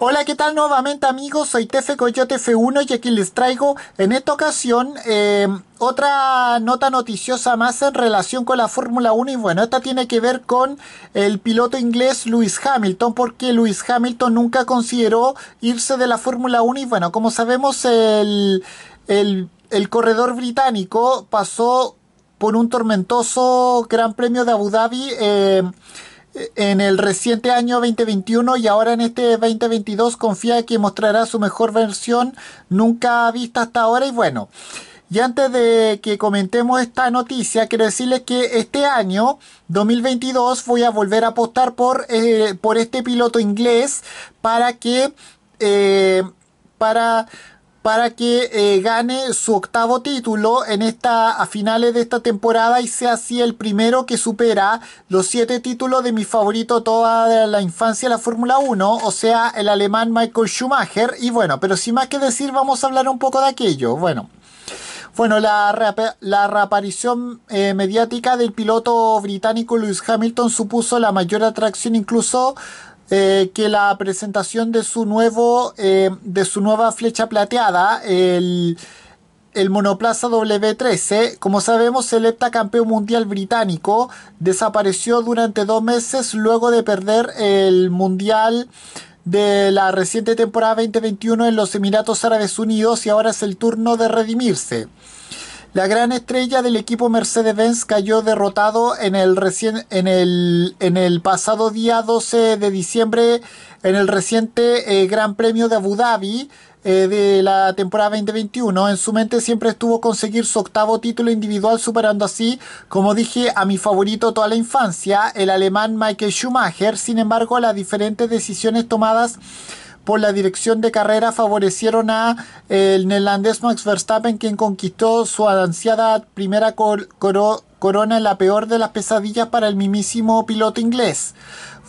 Hola, ¿qué tal nuevamente amigos? Soy Tefe Coyote F1 y aquí les traigo en esta ocasión em, otra nota noticiosa más en relación con la Fórmula 1 y bueno, esta tiene que ver con el piloto inglés Lewis Hamilton porque Lewis Hamilton nunca consideró irse de la Fórmula 1 y bueno, como sabemos el, el, corredor británico pasó por un tormentoso Gran Premio de Abu Dhabi. Em, en el reciente año 2021 y ahora en este 2022 confía que mostrará su mejor versión nunca vista hasta ahora y bueno. Y antes de que comentemos esta noticia, quiero decirles que este año, 2022, voy a volver a apostar por, eh, por este piloto inglés para que, eh, para para que eh, gane su octavo título en esta, a finales de esta temporada y sea así el primero que supera los siete títulos de mi favorito toda la infancia la Fórmula 1, o sea, el alemán Michael Schumacher. Y bueno, pero sin más que decir, vamos a hablar un poco de aquello. Bueno. Bueno, la, reaparición eh, mediática del piloto británico Lewis Hamilton supuso la mayor atracción incluso eh, que la presentación de su nuevo eh, de su nueva flecha plateada, el, el monoplaza W13. Como sabemos, el campeón mundial británico desapareció durante dos meses luego de perder el mundial de la reciente temporada 2021 en los Emiratos Árabes Unidos y ahora es el turno de redimirse. La gran estrella del equipo Mercedes-Benz cayó derrotado en el, en, el, en el, pasado día 12 de diciembre en el reciente eh, Gran Premio de Abu Dhabi eh, de la temporada 2021. En su mente siempre estuvo conseguir su octavo título individual, superando así, como dije, a mi favorito toda la infancia, el alemán Michael Schumacher. Sin embargo, las diferentes decisiones tomadas por la dirección de carrera favorecieron a el neerlandés Max Verstappen, quien conquistó su ansiada primera corona en la peor de las pesadillas para el mismísimo piloto inglés.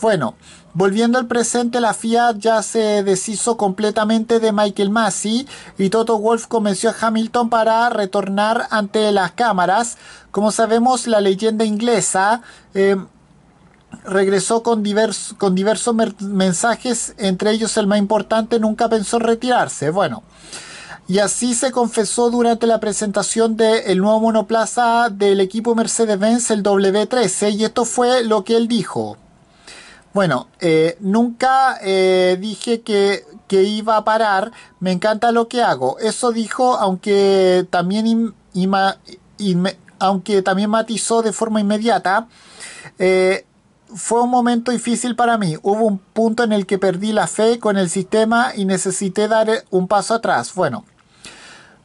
Bueno, Volviendo al presente, la FIA ya se deshizo completamente de Michael Massey y Toto Wolf convenció a Hamilton para retornar ante las cámaras. Como sabemos, la leyenda inglesa eh, regresó con, con diversos mensajes, entre ellos el más importante, nunca pensó retirarse. Bueno, y así se confesó durante la presentación del nuevo monoplaza del equipo Mercedes-Benz, el W13, y esto fue lo que él dijo. Bueno, eh, nunca eh, dije que, iba a parar, me encanta lo que hago. Eso dijo, aunque también, aunque también matizó de forma inmediata. Eh, fue un momento difícil para mí. Hubo un punto en el que perdí la fe con el sistema y necesité dar eh, un paso atrás. Bueno,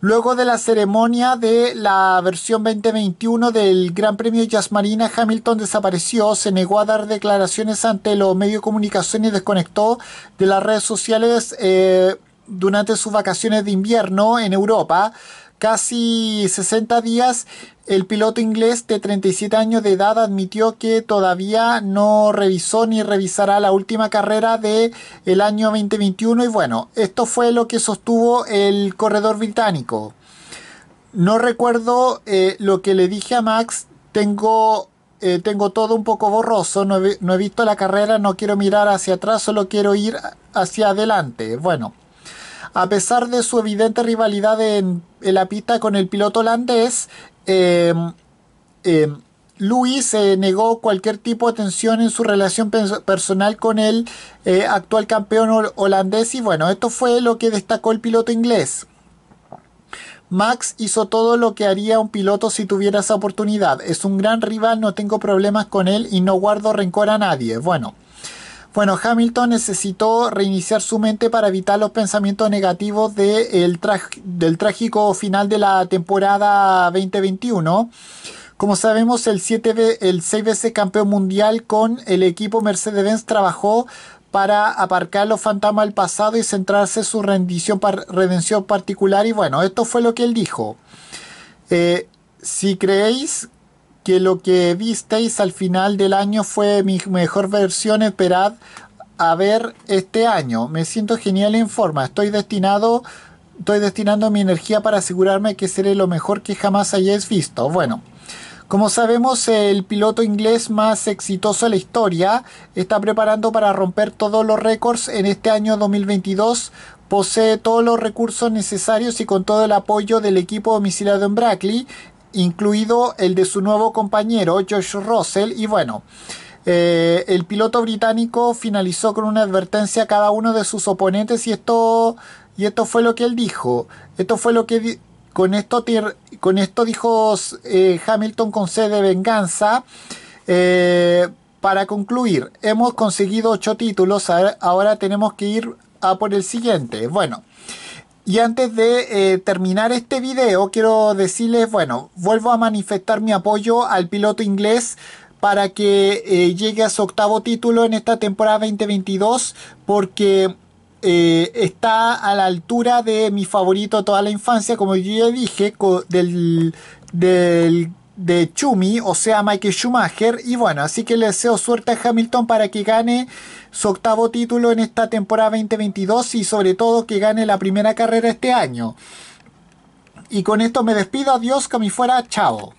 luego de la ceremonia de la versión 2021 del Gran Premio Jazz Marina, Hamilton desapareció, se negó a dar declaraciones ante los medios de comunicación y desconectó de las redes sociales eh, durante sus vacaciones de invierno en Europa casi 60 días, el piloto inglés de 37 años de edad admitió que todavía no revisó ni revisará la última carrera de el año 2021 y bueno, esto fue lo que sostuvo el corredor británico. No recuerdo eh, lo que le dije a Max, tengo eh, tengo todo un poco borroso, no he, no he, visto la carrera, no quiero mirar hacia atrás, solo quiero ir hacia adelante. Bueno, a pesar de su evidente rivalidad en, la pista con el piloto holandés, em, em, ...Louis se eh, negó cualquier tipo de tensión en su relación personal con el eh, actual campeón holandés y bueno, esto fue lo que destacó el piloto inglés. Max hizo todo lo que haría un piloto si tuviera esa oportunidad. Es un gran rival, no tengo problemas con él y no guardo rencor a nadie. Bueno, bueno, Hamilton necesitó reiniciar su mente para evitar los pensamientos negativos del trágico final de la temporada 2021. Como sabemos, el, el seis veces campeón mundial con el equipo Mercedes-Benz trabajó para aparcar los fantasmas del pasado y centrarse en su rendición redención particular. Y bueno, esto fue lo que él dijo. Eh, si creéis que lo que visteis al final del año fue mi mejor versión, esperad a ver este año. Me siento genial en forma, estoy destinado... Estoy destinando mi energía para asegurarme que seré lo mejor que jamás hayáis visto. Bueno, como sabemos, el piloto inglés más exitoso de la historia está preparando para romper todos los récords en este año 2022. Posee todos los recursos necesarios y con todo el apoyo del equipo domiciliado en Brackley, incluido el de su nuevo compañero Josh Russell y bueno, eh, el piloto británico finalizó con una advertencia a cada uno de sus oponentes y esto, y esto fue lo que él dijo. Esto fue lo que con esto, con esto dijo eh, Hamilton con sed de venganza. Eh, para concluir, hemos conseguido ocho títulos, ahora tenemos que ir a por el siguiente. Bueno, y antes de eh, terminar este video, quiero decirles, bueno, vuelvo a manifestar mi apoyo al piloto inglés para que eh, llegue a su octavo título en esta temporada 2022, porque eh, está a la altura de mi favorito toda la infancia, como yo ya dije, del, del de Chumi, o sea, Michael Schumacher. Y bueno, así que le deseo suerte a Hamilton para que gane su octavo título en esta temporada 2022 y sobre todo que gane la primera carrera este año. Y con esto me despido, adiós, que fuera, chao.